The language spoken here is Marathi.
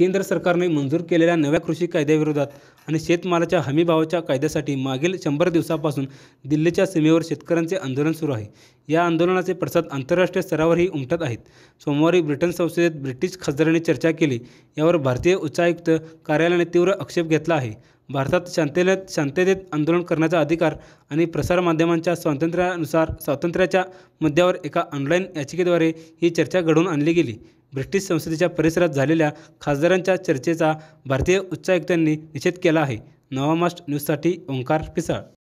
केंद्र सरकारने मंजूर केलेल्या नव्या कृषी कायद्याविरोधात आणि शेतमालाच्या हमीभावाच्या कायद्यासाठी मागील शंभर दिवसापासून दिल्लीच्या सीमेवर शेतकऱ्यांचे आंदोलन सुरू आहे या आंदोलनाचे प्रसाद आंतरराष्ट्रीय स्तरावरही उमटत आहेत सोमवारी ब्रिटन संसदेत ब्रिटिश खासदारांनी चर्चा केली यावर भारतीय उच्चायुक्त कार्यालयाने तीव्र आक्षेप घेतला आहे भारतात शांततेत शांततेत आंदोलन करण्याचा अधिकार आणि प्रसारमाध्यमांच्या स्वातंत्र्यानुसार स्वातंत्र्याच्या मुद्द्यावर एका ऑनलाईन याचिकेद्वारे ही चर्चा घडवून आणली गेली ब्रिटिश संसदेच्या परिसरात झालेल्या खासदारांच्या चर्चेचा भारतीय उच्चायुक्तांनी निषेध केला आहे नवा मास्ट न्यूजसाठी ओंकार पिसाळ